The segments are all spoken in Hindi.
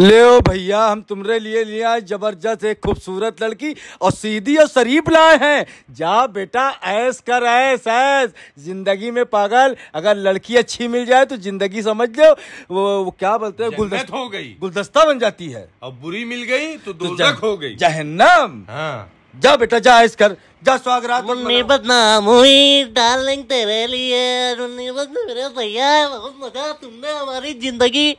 ले ओ भैया हम तुम्हारे लिए लिया आए जबरदस्त एक खूबसूरत लड़की और सीधी और शरीफ लाए हैं जा बेटा ऐस कर ऐस ऐस जिंदगी में पागल अगर लड़की अच्छी मिल जाए तो जिंदगी समझ लो वो, वो क्या बोलते हैं गुलदस्त हो गई गुलदस्ता बन जाती है और बुरी मिल गई तो, तो हो गई जहन्नम हाँ। जा बेटा जा ऐस कर बदनाम तुमने हमारी जिंदगी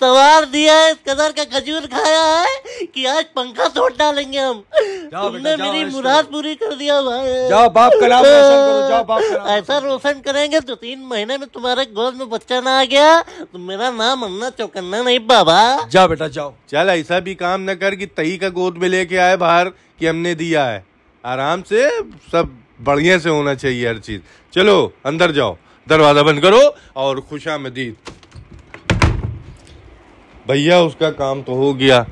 सवार दिया है इस कदर का खजूर खाया है कि आज पंखा तोड़ डालेंगे हम तुमने मेरी मुराद पूरी कर दिया भाई जाओ बाप कलाम जाओ बाप ऐसा रोशन करेंगे तो तीन महीने में तुम्हारे गोद में बच्चा ना आ गया तो मेरा नाम अन्ना चौकन्ना नहीं बाबा जाओ बेटा जाओ चल ऐसा भी काम न कर कि तही का गोद में लेके आए बाहर कि हमने दिया है आराम से सब बढ़िया से होना चाहिए हर चीज़ चलो अंदर जाओ दरवाज़ा बंद करो और खुशामदीद भैया उसका काम तो हो गया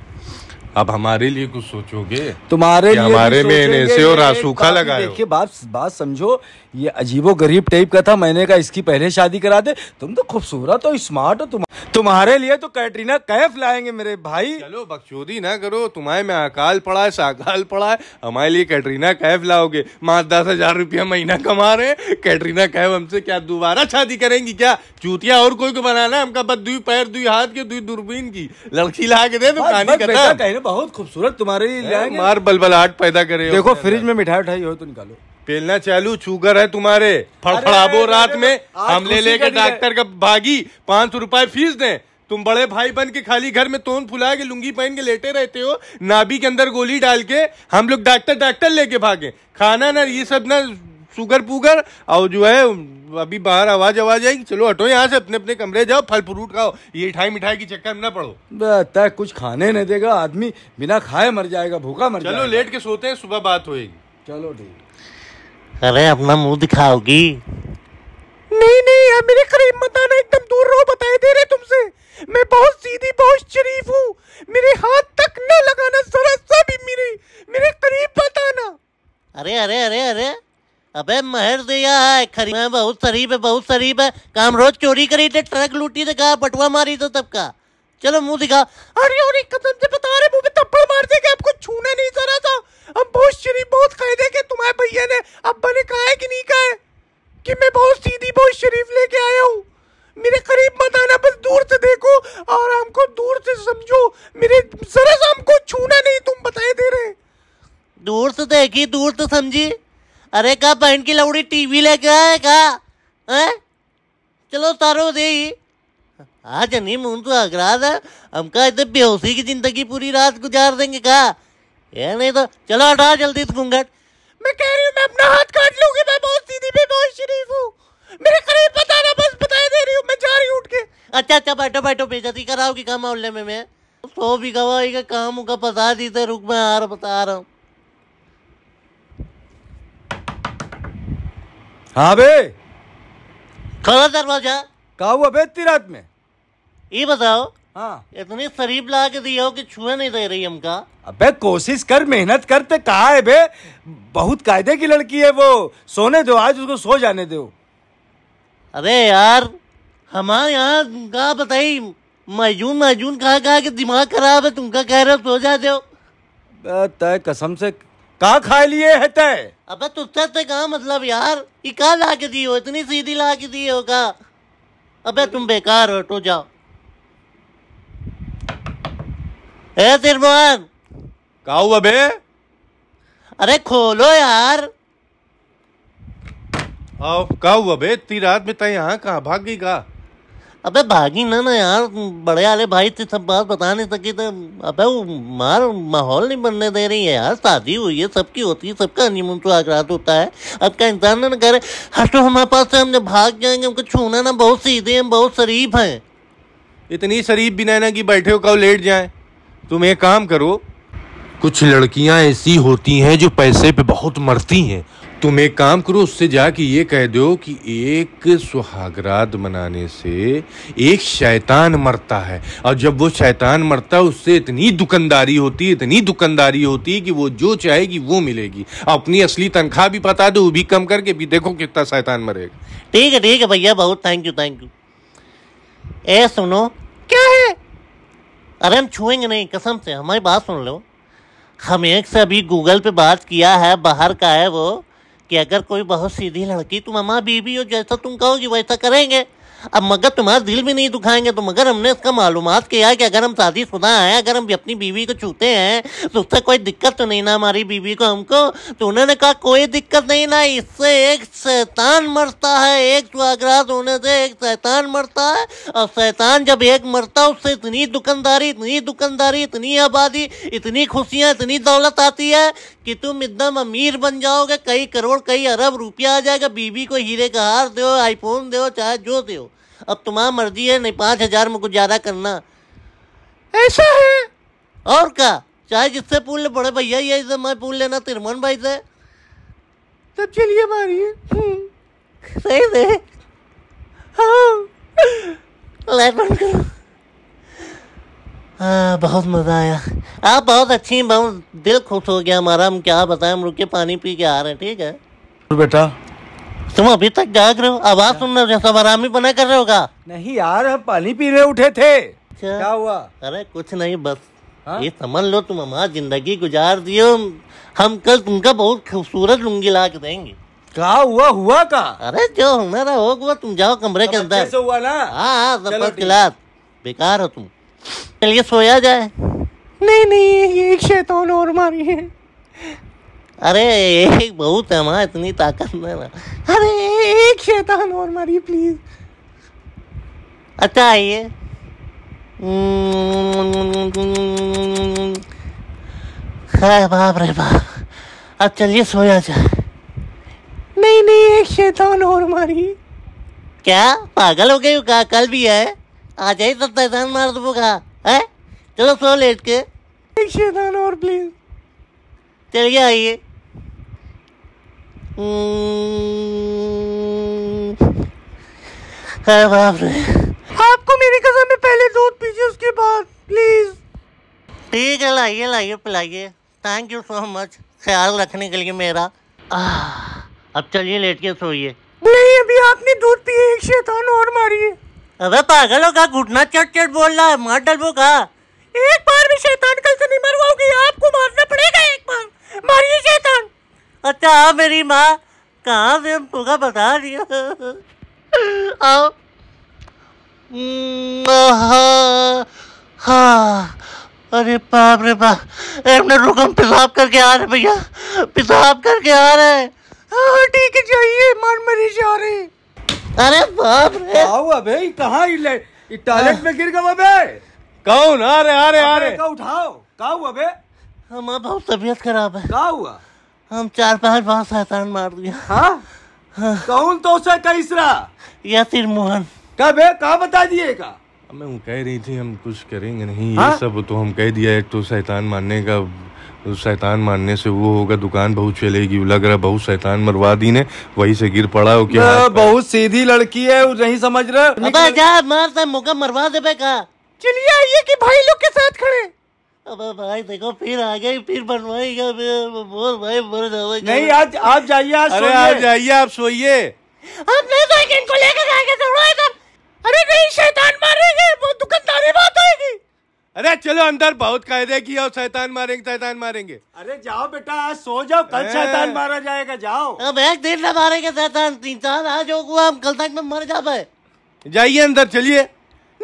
अब हमारे लिए कुछ सोचोगे तुम्हारे लिए हमारे में ऐसे और आसूखा लगा देखिए बात बात समझो ये अजीबो गरीब टाइप का था मैंने कहा इसकी पहले शादी करा दे तुम तो खूबसूरत हो स्मार्ट हो तुम तुम्हारे लिए तो कैटरीना कैफ लाएंगे मेरे भाई चलो बकचोदी ना करो तुम्हारे में अकाल पड़ा है साकाल पड़ा है हमारे लिए कैटरीना कैफ लाओगे मां दस हजार रुपया महीना कमा रहे हैं कैटरीना कैफ हमसे क्या दोबारा शादी करेंगी क्या चूतिया और कोई को बनाना है हमका दुई पैर दुई हाथ के दुई दूरबीन की लड़की ला के दे तो कहानी बहुत खूबसूरत तुम्हारे लिए मार बलबलाहट पैदा करे देखो फ्रिज में मिठाई उठाई हो तो निकालो पेलना चालू शुगर है तुम्हारे फड़फड़ाबो रात में ले लेकर डॉक्टर का भागी पांच सौ रूपये फीस दे तुम बड़े भाई बन के खाली घर में तोन फुला के लुंगी पहन के लेटे रहते हो नाभी के अंदर गोली डाल के हम लोग डॉक्टर डॉक्टर लेके भागे खाना ना ये सब ना शुगर पुगर और जो है अभी बाहर आवाज आवाज आएगी चलो हटो यहाँ से अपने अपने कमरे जाओ फल फ्रूट खाओ ये मिठाई मिठाई की चक्कर ना पड़ो तय कुछ खाने नहीं देगा आदमी बिना खाए मर जाएगा भूखा मर चलो लेट के सोते हैं सुबह बात होएगी चलो ठीक अरे अपना मुंह दिखाओगी नहीं नहीं यार मेरे करीब मत आना एकदम दूर रहो बताए दे रहे तुमसे मैं बहुत सीधी बहुत शरीफ हूँ मेरे हाथ तक न लगाना जरा सा भी मेरे मेरे करीब मत आना अरे अरे अरे अरे अबे महर दिया है खरी मैं बहुत शरीफ है बहुत शरीफ है काम रोज चोरी करी थे ट्रक लूटी थे तो कहा बटुआ मारी तो तब का चलो मुंह दिखा अरे और एक कदम से बता रहे मुंह पे थप्पड़ मार देगा आपको छूने नहीं रहा था अब बहुत शरीफ बहुत कह दे के तुम्हारे भैया ने अब्बा ने कहा है कि नहीं कहा है कि मैं बहुत सीधी बहुत शरीफ लेके आया हूँ मेरे करीब मत आना बस दूर से देखो और हमको दूर से समझो मेरे जरा सा हमको छूना नहीं तुम बताए दे रहे दूर से देखी दूर से समझी अरे कहा बहन की लौड़ी टीवी लेके आए कहा चलो तारो दे हाँ जनी मुन तो अगराध है हम कहा इतने बेहोशी की जिंदगी पूरी रात गुजार देंगे कहा यह नहीं तो चलो हटा जल्दी घूंघट मैं कह रही हूँ मैं अपना हाथ काट लूंगी मैं बहुत सीधी भी बहुत शरीफ हूँ मेरे करीब बताना बस बताए दे रही हूँ मैं जा रही हूँ उठ के अच्छा अच्छा बैठो बैठो बेजती कराओगी कहाँ मोहल्ले में मैं सो भी गवाई का काम का बता दी थे रुक मैं आ रहा बता रहा हूँ हाँ बे खड़ा दरवाजा कहा हुआ बे इतनी रात में ये बताओ हाँ इतनी शरीफ ला के दिया हो कि छुए नहीं दे रही हमका अबे कोशिश कर मेहनत करते कहा है बे बहुत कायदे की लड़की है वो सोने दो आज उसको सो जाने दो अरे यार हमारे यहाँ कहा बताई मजून मजून कहा कहा कि दिमाग खराब है तुमका कह रहे हो सो जाते हो तय कसम से कहा खा लिए है तय अब तुझसे तो कहा मतलब यार ये कहा ला के दी हो इतनी सीधी ला के दी हो का अबे तुम बेकार हो तो जाओ ए हुआ बे अरे खोलो यार आओ हाँ, कहा हुआ बे इतनी रात में तय यहाँ कहा भाग गई का अबे भागी ना ना यार बड़े वाले भाई से सब बात बता नहीं सकी तो अबे वो मार माहौल नहीं बनने दे रही है यार शादी हुई है सबकी होती है सबका हनीमून तो आगरात होता है अब क्या इंसान ना करे हटो तो हमारे पास से हमने भाग जाएंगे हमको छूना ना बहुत सीधे हम बहुत शरीफ हैं इतनी शरीफ भी ना कि बैठे हो कब लेट जाए तुम एक काम करो कुछ लड़कियां ऐसी होती हैं जो पैसे पे बहुत मरती हैं तुम एक काम करो उससे जाके ये कह दो कि एक सुहागरात मनाने से एक शैतान मरता है और जब वो शैतान मरता है उससे इतनी दुकानदारी होती इतनी दुकानदारी होती है कि वो जो चाहेगी वो मिलेगी अपनी असली तनख्वाह भी बता दो वो भी कम करके भी देखो कितना शैतान मरेगा ठीक है ठीक है भैया बहुत थैंक यू थैंक यू ए सुनो अरे हम छुएंगे नहीं कसम से हमारी बात सुन लो हम एक से अभी गूगल पे बात किया है बाहर का है वो कि अगर कोई बहुत सीधी लड़की तुम अम्मा बीबी हो जैसा तुम कहोगी वैसा करेंगे अब मगर तुम्हारा दिल भी नहीं दुखाएंगे तो मगर हमने इसका मालूम किया कि अगर हम शादी शुदा आए अगर हम अपनी बीवी को छूते हैं तो उससे कोई दिक्कत तो नहीं ना हमारी बीवी को हमको तो उन्होंने कहा कोई दिक्कत नहीं ना इससे एक शैतान मरता है एक सुहागरात होने से एक शैतान मरता है और शैतान जब एक मरता उससे इतनी दुकानदारी इतनी दुकानदारी इतनी आबादी इतनी खुशियाँ इतनी दौलत आती है कि तुम एकदम अमीर बन जाओगे कई करोड़ कई अरब रुपया आ जाएगा बीवी को हीरे का हार दो आईफोन दो चाहे जो दो अब तुम्हारा मर्जी है नहीं पाँच हजार में कुछ ज्यादा करना ऐसा है और क्या चाहे जिससे पूछ ले बड़े भैया ही ऐसे मैं पूछ लेना तिरमन भाई से तब चलिए मारिए हम्म। सही से हाँ लाइट हाँ, बहुत मज़ा आया आप बहुत अच्छी बहुत दिल खुश हो गया हमारा हम क्या बताएं हम रुके पानी पी के आ रहे हैं ठीक है बेटा तुम अभी तक जाग रहे हो आवाज अच्छा। सुन रहे हो जैसा आरामी बना कर रहे होगा नहीं यार हम पानी पीने उठे थे अच्छा। क्या, हुआ अरे कुछ नहीं बस हा? ये समझ लो तुम हमारा जिंदगी गुजार दियो हम कल तुमका बहुत खूबसूरत लुंगी ला के देंगे क्या हुआ हुआ का अरे जो हमारा होगा तुम जाओ कमरे के अंदर हुआ ना हाँ हाँ क्लास बेकार हो तुम चलिए सोया जाए नहीं नहीं ये शैतान और मारी है अरे एक बहुत है माँ इतनी ताकत में ना अरे एक शैतान और मारिए प्लीज अच्छा आइए हाय बाप रे बाप अब चलिए सोया जाए नहीं नहीं एक शैतान और मारिए क्या पागल हो गई का कल भी है आ जाए तब शैतान मार का है चलो सो लेट के एक शैतान और प्लीज चलिए आइए आपको मेरी कसम में पहले दूध पीजिए उसके बाद प्लीज ठीक है लाइए लाइए पिलाइए थैंक यू सो मच ख्याल रखने के लिए मेरा आ, अब चलिए लेट के सोइए नहीं अभी आपने दूध पिए एक शैतान और मारिए अबे पागलों का घुटना चट चट बोल रहा है मार डलबो का एक बार भी शैतान कल से नहीं मरवाओगे आपको मारना पड़ेगा एक बार मारिए शैतान अच्छा आ हाँ, मेरी माँ कहा मैं पूरा बता दिया आओ हाँ हाँ अरे बाप रे बाप अपने रुकम पेशाब करके आ रहे भैया पेशाब करके आ रहे हैं हाँ ठीक है जाइए मान मरी जा रहे अरे बाप रे आओ अबे कहाँ टॉयलेट में गिर गया अबे कौन आ रहे आ रहे आ रहे उठाओ का हुआ बे हमारा बहुत तबीयत खराब है का हुआ हम चार पांच बार शैतान मार दिया हाँ? हाँ। कौन तो से कैसरा या मोहन कब है कहा बता दिएगा मैं कह रही थी हम कुछ करेंगे नहीं हा? ये हाँ? सब तो हम कह दिया एक तो शैतान मारने का शैतान मारने से वो होगा दुकान बहुत चलेगी लग रहा बहुत शैतान मरवा दी ने वही से गिर पड़ा हो क्या बहुत सीधी लड़की है नहीं समझ रहा मारता मौका मरवा दे चलिए आइए कि भाई लोग के साथ खड़े अबे भाई देखो फिर आ गए फिर बनवाएगा बोल भाई मर जाओगे नहीं आज आप जाइए आज अरे आप जाइए आप सोइए नहीं इनको लेकर जरूर अरे नहीं शैतान मारेंगे वो दुकानदारी बात होगी अरे चलो अंदर बहुत कायदे की और शैतान मारेंगे शैतान मारेंगे अरे जाओ बेटा आज सो जाओ कल शैतान मारा जाएगा जाओ अब एक दिन ना मारेंगे शैतान तीन चार आज हो हम कल तक में मर जा पाए जाइए अंदर चलिए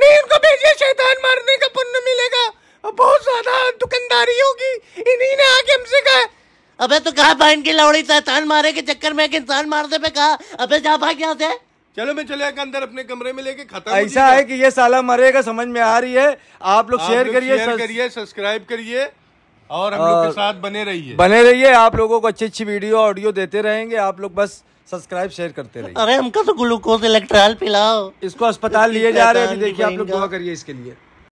नहीं उनको भेजिए शैतान मारने का पुण्य मिलेगा बहुत ज्यादा दुकानदारी होगी इन्हीं ने आके हमसे कहा अबे तो कहा बहन की लौड़ी शैतान मारे के चक्कर में एक इंसान मारते पे कहा अबे जा भाग यहाँ से चलो मैं चले अंदर अपने कमरे में लेके खत्म ऐसा है कि ये साला मरेगा समझ में आ रही है आप लोग शेयर करिए करिए सब्सक्राइब करिए और हम लोग के साथ बने रहिए बने रहिए आप लोगों को अच्छी अच्छी वीडियो ऑडियो देते रहेंगे आप लोग बस सब्सक्राइब शेयर करते रहिए अरे हमको तो ग्लूकोज इलेक्ट्रॉल पिलाओ इसको अस्पताल लिए जा रहे हैं देखिए आप लोग दुआ करिए इसके लिए